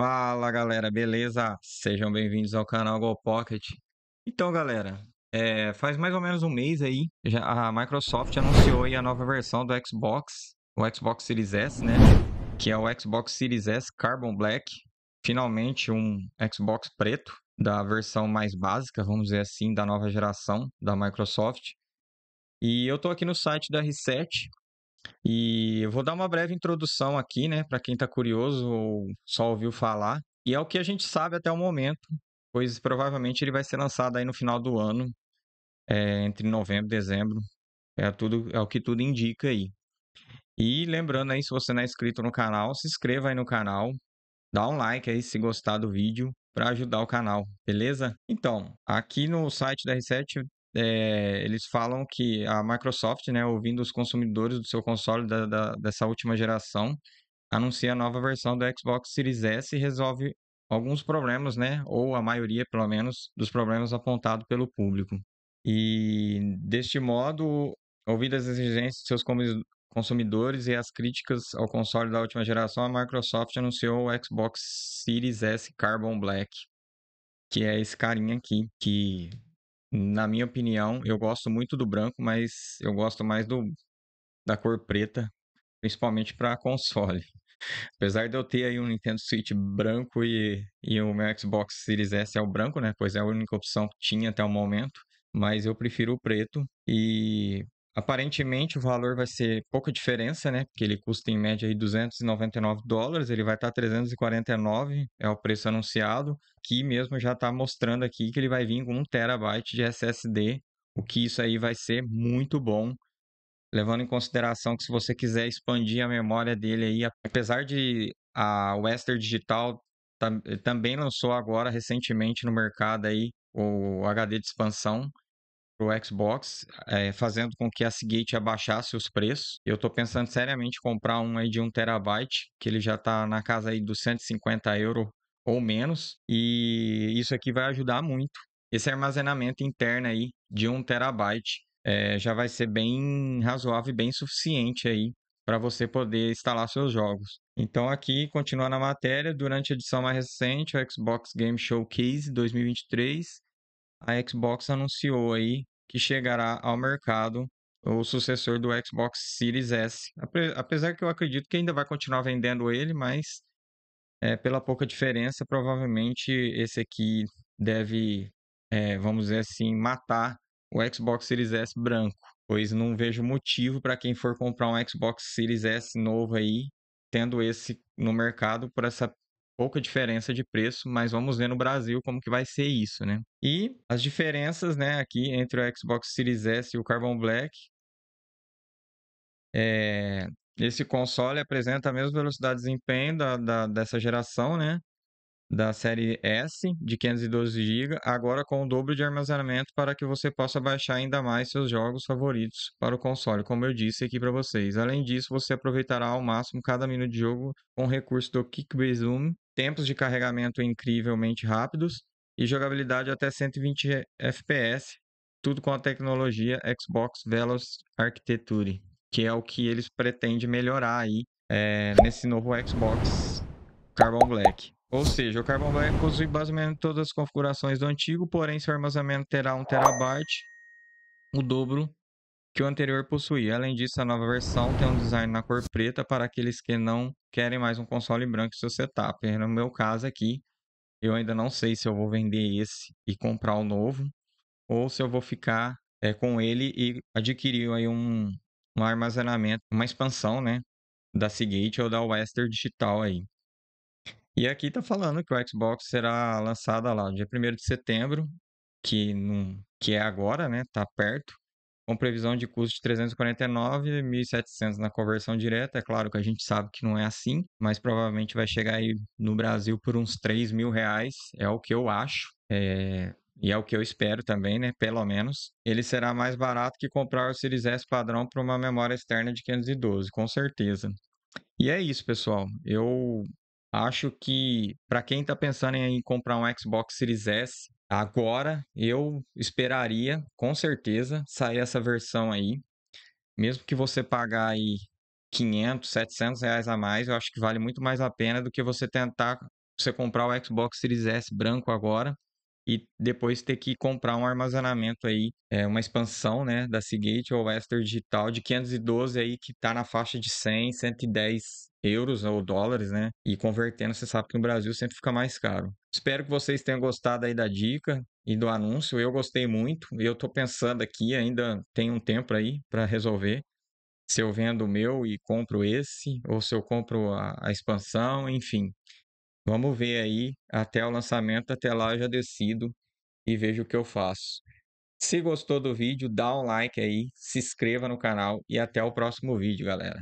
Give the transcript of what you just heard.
Fala galera, beleza? Sejam bem-vindos ao canal Go Pocket. Então, galera, é, faz mais ou menos um mês aí, já, a Microsoft anunciou a nova versão do Xbox, o Xbox Series S, né? Que é o Xbox Series S Carbon Black. Finalmente um Xbox preto, da versão mais básica, vamos dizer assim, da nova geração da Microsoft. E eu tô aqui no site da Reset, e eu vou dar uma breve introdução aqui, né, para quem está curioso ou só ouviu falar. E é o que a gente sabe até o momento, pois provavelmente ele vai ser lançado aí no final do ano, é, entre novembro e dezembro. É, tudo, é o que tudo indica aí. E lembrando aí, se você não é inscrito no canal, se inscreva aí no canal, dá um like aí se gostar do vídeo para ajudar o canal, beleza? Então, aqui no site da R7 é, eles falam que a Microsoft, né, ouvindo os consumidores do seu console da, da, dessa última geração, anuncia a nova versão do Xbox Series S e resolve alguns problemas, né, ou a maioria, pelo menos, dos problemas apontados pelo público. E, deste modo, ouvidas as exigências de seus consumidores e as críticas ao console da última geração, a Microsoft anunciou o Xbox Series S Carbon Black, que é esse carinha aqui, que na minha opinião, eu gosto muito do branco, mas eu gosto mais do da cor preta, principalmente para console. Apesar de eu ter aí um Nintendo Switch branco e, e o meu Xbox Series S é o branco, né? Pois é a única opção que tinha até o momento. Mas eu prefiro o preto e Aparentemente o valor vai ser pouca diferença, né? Porque ele custa em média aí 299 dólares, ele vai tá estar 349, é o preço anunciado, que mesmo já está mostrando aqui que ele vai vir com 1 terabyte de SSD, o que isso aí vai ser muito bom levando em consideração que se você quiser expandir a memória dele aí, apesar de a Western Digital eh, também lançou agora recentemente no mercado aí o HD de expansão, para o Xbox, é, fazendo com que a Seagate abaixasse os preços. Eu estou pensando seriamente em comprar um aí de 1 terabyte, que ele já está na casa aí dos 150 euros ou menos, e isso aqui vai ajudar muito. Esse armazenamento interno aí de 1 terabyte é, já vai ser bem razoável e bem suficiente aí para você poder instalar seus jogos. Então aqui, continuando a matéria, durante a edição mais recente, o Xbox Game Showcase 2023, a Xbox anunciou aí que chegará ao mercado o sucessor do Xbox Series S. Apesar que eu acredito que ainda vai continuar vendendo ele, mas é, pela pouca diferença, provavelmente esse aqui deve, é, vamos dizer assim, matar o Xbox Series S branco, pois não vejo motivo para quem for comprar um Xbox Series S novo aí, tendo esse no mercado por essa pouca diferença de preço, mas vamos ver no Brasil como que vai ser isso, né? E as diferenças, né, aqui entre o Xbox Series S e o Carbon Black, é, esse console apresenta a mesma velocidade de desempenho da, da, dessa geração, né? Da série S de 512 GB, agora com o dobro de armazenamento para que você possa baixar ainda mais seus jogos favoritos para o console, como eu disse aqui para vocês. Além disso, você aproveitará ao máximo cada minuto de jogo com o recurso do Kick Resume, tempos de carregamento incrivelmente rápidos e jogabilidade até 120 FPS, tudo com a tecnologia Xbox Veloce Architecture, que é o que eles pretendem melhorar aí é, nesse novo Xbox Carbon Black. Ou seja, o Carbon Black possui basicamente todas as configurações do antigo, porém seu armazenamento terá 1 terabyte, o dobro que o anterior possuía. Além disso, a nova versão tem um design na cor preta para aqueles que não querem mais um console branco em seu setup. No meu caso aqui, eu ainda não sei se eu vou vender esse e comprar o novo, ou se eu vou ficar é, com ele e adquirir aí um, um armazenamento, uma expansão, né, da Seagate ou da Western Digital aí. E aqui tá falando que o Xbox será lançado lá dia 1 de setembro, que, que é agora, né? Tá perto com previsão de custo de 349.700 na conversão direta. É claro que a gente sabe que não é assim, mas provavelmente vai chegar aí no Brasil por uns 3 mil reais, é o que eu acho. É... E é o que eu espero também, né? Pelo menos. Ele será mais barato que comprar o Series S padrão para uma memória externa de 512, com certeza. E é isso, pessoal. Eu acho que para quem está pensando em comprar um Xbox Series S, Agora eu esperaria, com certeza, sair essa versão aí. Mesmo que você pagar aí 500, 700 reais a mais, eu acho que vale muito mais a pena do que você tentar você comprar o Xbox Series S branco agora e depois ter que comprar um armazenamento aí, é, uma expansão, né, da Seagate ou Western Digital de 512 aí que tá na faixa de 100, 110 euros ou dólares, né? E convertendo, você sabe que no Brasil sempre fica mais caro. Espero que vocês tenham gostado aí da dica e do anúncio. Eu gostei muito. Eu estou pensando aqui, ainda tem um tempo aí para resolver se eu vendo o meu e compro esse, ou se eu compro a, a, expansão, enfim. Vamos ver aí até o lançamento, até lá eu já decido e vejo o que eu faço. Se gostou do vídeo, dá um like aí, se inscreva no canal e até o próximo vídeo, galera.